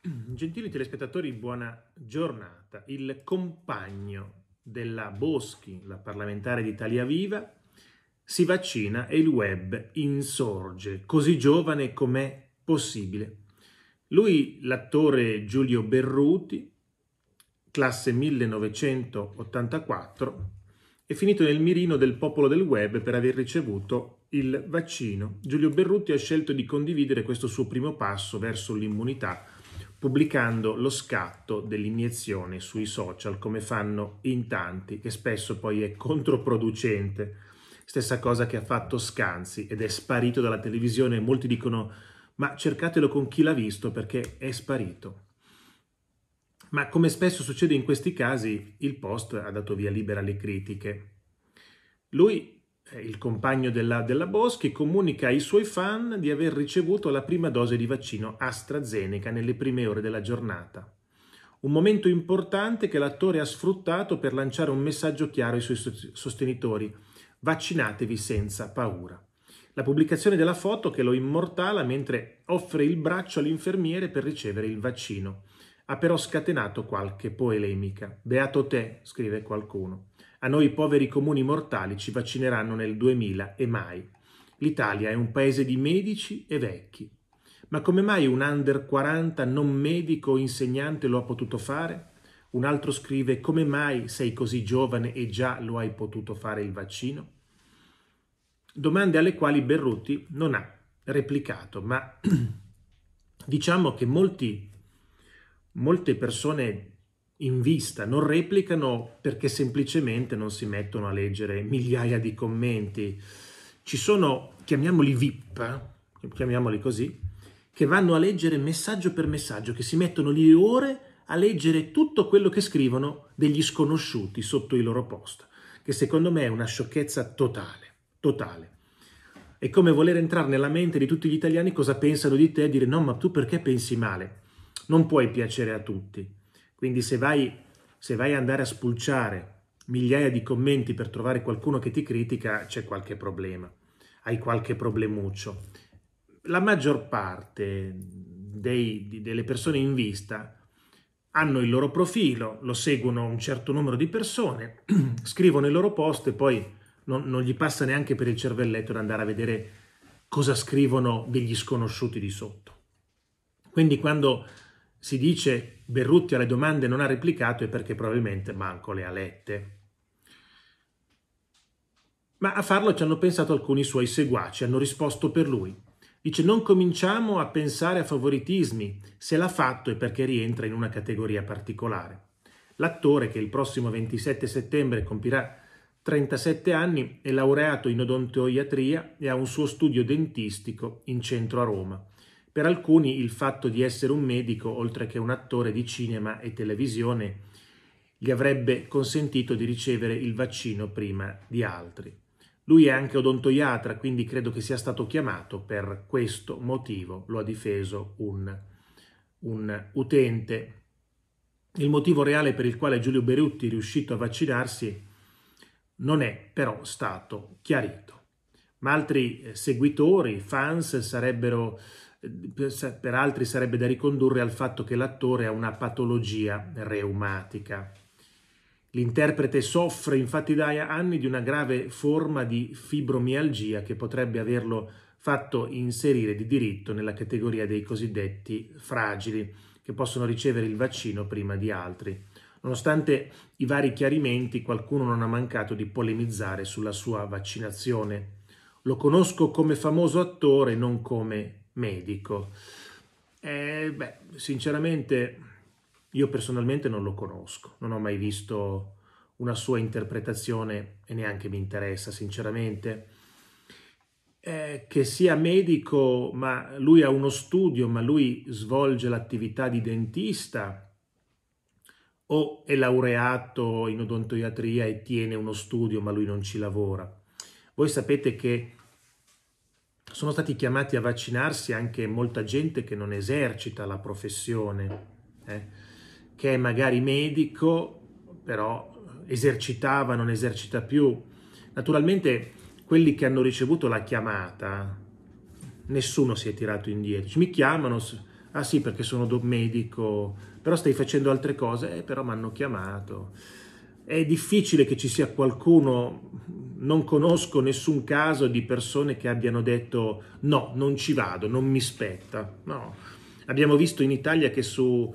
Gentili telespettatori, buona giornata. Il compagno della Boschi, la parlamentare di Italia Viva, si vaccina e il web insorge, così giovane com'è possibile. Lui, l'attore Giulio Berruti, classe 1984, è finito nel mirino del popolo del web per aver ricevuto il vaccino. Giulio Berruti ha scelto di condividere questo suo primo passo verso l'immunità pubblicando lo scatto dell'iniezione sui social come fanno in tanti, che spesso poi è controproducente. Stessa cosa che ha fatto Scanzi ed è sparito dalla televisione molti dicono ma cercatelo con chi l'ha visto perché è sparito. Ma come spesso succede in questi casi, il post ha dato via libera alle critiche. Lui il compagno della, della Boschi comunica ai suoi fan di aver ricevuto la prima dose di vaccino AstraZeneca nelle prime ore della giornata. Un momento importante che l'attore ha sfruttato per lanciare un messaggio chiaro ai suoi sostenitori. Vaccinatevi senza paura. La pubblicazione della foto che lo immortala mentre offre il braccio all'infermiere per ricevere il vaccino. Ha però scatenato qualche polemica. Beato te, scrive qualcuno. A noi poveri comuni mortali ci vaccineranno nel 2000 e mai. L'Italia è un paese di medici e vecchi. Ma come mai un under 40 non medico o insegnante lo ha potuto fare? Un altro scrive come mai sei così giovane e già lo hai potuto fare il vaccino? Domande alle quali Berruti non ha replicato, ma diciamo che molti, molte persone in vista, non replicano perché semplicemente non si mettono a leggere migliaia di commenti. Ci sono, chiamiamoli VIP, eh, chiamiamoli così, che vanno a leggere messaggio per messaggio, che si mettono lì ore a leggere tutto quello che scrivono degli sconosciuti sotto i loro post, che secondo me è una sciocchezza totale, totale. È come voler entrare nella mente di tutti gli italiani cosa pensano di te e dire no, ma tu perché pensi male? Non puoi piacere a tutti quindi se vai, se vai a andare a spulciare migliaia di commenti per trovare qualcuno che ti critica, c'è qualche problema, hai qualche problemuccio. La maggior parte dei, delle persone in vista hanno il loro profilo, lo seguono un certo numero di persone, scrivono i loro post e poi non, non gli passa neanche per il cervelletto di andare a vedere cosa scrivono degli sconosciuti di sotto. Quindi quando si dice Berrutti alle domande non ha replicato è perché probabilmente manco le ha lette. Ma a farlo ci hanno pensato alcuni suoi seguaci, hanno risposto per lui. Dice non cominciamo a pensare a favoritismi, se l'ha fatto è perché rientra in una categoria particolare. L'attore che il prossimo 27 settembre compirà 37 anni, è laureato in odontoiatria e ha un suo studio dentistico in centro a Roma. Per alcuni il fatto di essere un medico, oltre che un attore di cinema e televisione, gli avrebbe consentito di ricevere il vaccino prima di altri. Lui è anche odontoiatra, quindi credo che sia stato chiamato per questo motivo, lo ha difeso un, un utente. Il motivo reale per il quale Giulio Berutti è riuscito a vaccinarsi non è però stato chiarito. Ma altri eh, seguitori, fans, sarebbero per altri sarebbe da ricondurre al fatto che l'attore ha una patologia reumatica. L'interprete soffre infatti da anni di una grave forma di fibromialgia che potrebbe averlo fatto inserire di diritto nella categoria dei cosiddetti fragili, che possono ricevere il vaccino prima di altri. Nonostante i vari chiarimenti, qualcuno non ha mancato di polemizzare sulla sua vaccinazione. Lo conosco come famoso attore, non come medico. Eh, beh, sinceramente io personalmente non lo conosco, non ho mai visto una sua interpretazione e neanche mi interessa sinceramente. Eh, che sia medico, ma lui ha uno studio, ma lui svolge l'attività di dentista o è laureato in odontoiatria e tiene uno studio, ma lui non ci lavora. Voi sapete che sono stati chiamati a vaccinarsi anche molta gente che non esercita la professione, eh? che è magari medico, però esercitava, non esercita più. Naturalmente quelli che hanno ricevuto la chiamata, nessuno si è tirato indietro. Mi chiamano, ah sì perché sono medico, però stai facendo altre cose, eh, però mi hanno chiamato è difficile che ci sia qualcuno, non conosco nessun caso di persone che abbiano detto no, non ci vado, non mi spetta. No. Abbiamo visto in Italia che su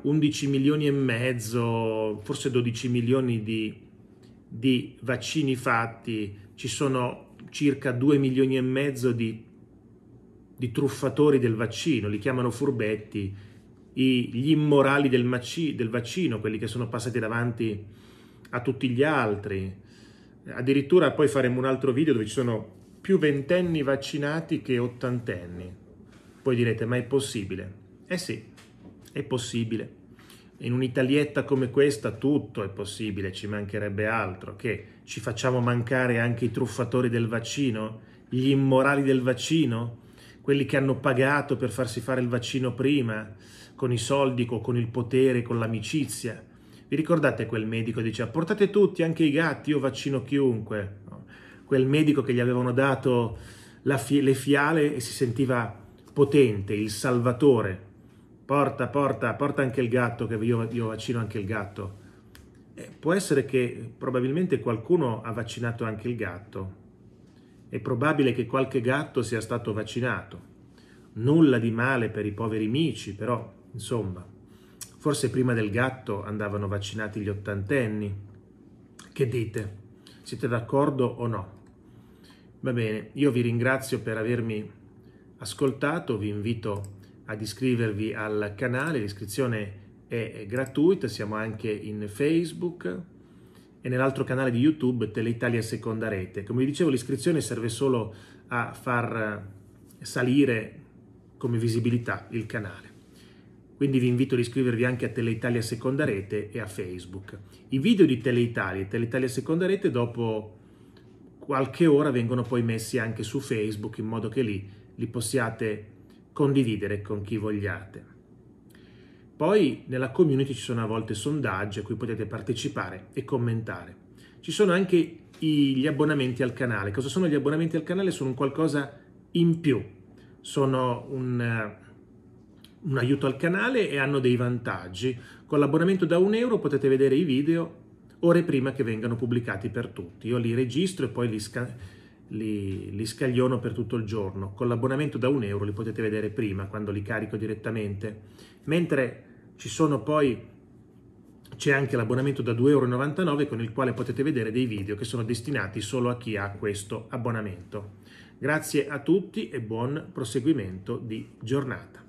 11 milioni e mezzo, forse 12 milioni di, di vaccini fatti, ci sono circa 2 milioni e mezzo di, di truffatori del vaccino, li chiamano furbetti, i, gli immorali del, maci, del vaccino, quelli che sono passati davanti a tutti gli altri. Addirittura poi faremo un altro video dove ci sono più ventenni vaccinati che ottantenni. Poi direte, ma è possibile? Eh sì, è possibile. In un'italietta come questa tutto è possibile, ci mancherebbe altro. Che ci facciamo mancare anche i truffatori del vaccino? Gli immorali del vaccino? Quelli che hanno pagato per farsi fare il vaccino prima, con i soldi, con il potere, con l'amicizia? Vi ricordate quel medico che diceva portate tutti, anche i gatti, io vaccino chiunque? Quel medico che gli avevano dato fi- le fiale e si sentiva potente, il salvatore. Porta, porta, porta anche il gatto, che io, io vaccino anche il gatto. E può essere che probabilmente qualcuno ha vaccinato anche il gatto. È probabile che qualche gatto sia stato vaccinato. Nulla di male per i poveri amici, però, insomma. Forse prima del gatto andavano vaccinati gli ottantenni. Che dite? Siete d'accordo o no? Va bene, io vi ringrazio per avermi ascoltato, vi invito ad iscrivervi al canale, l'iscrizione è gratuita, siamo anche in Facebook e nell'altro canale di YouTube Teleitalia Seconda Rete. Come vi dicevo l'iscrizione serve solo a far salire come visibilità il canale. Quindi vi invito ad iscrivervi anche a Teleitalia Seconda Rete e a Facebook. I video di Teleitalia e Teleitalia Seconda Rete dopo qualche ora vengono poi messi anche su Facebook in modo che lì li possiate condividere con chi vogliate. Poi nella community ci sono a volte sondaggi a cui potete partecipare e commentare. Ci sono anche gli abbonamenti al canale. Cosa sono gli abbonamenti al canale? Sono un qualcosa in più. Sono un eh, un aiuto al canale e hanno dei vantaggi. Con l'abbonamento da un euro potete vedere i video ore prima che vengano pubblicati per tutti. Io li registro e poi li, sca li, li scagliono per tutto il giorno. Con l'abbonamento da un euro li potete vedere prima, quando li carico direttamente. Mentre ci sono poi c'è anche l'abbonamento da 2,99€ con il quale potete vedere dei video che sono destinati solo a chi ha questo abbonamento. Grazie a tutti e buon proseguimento di giornata.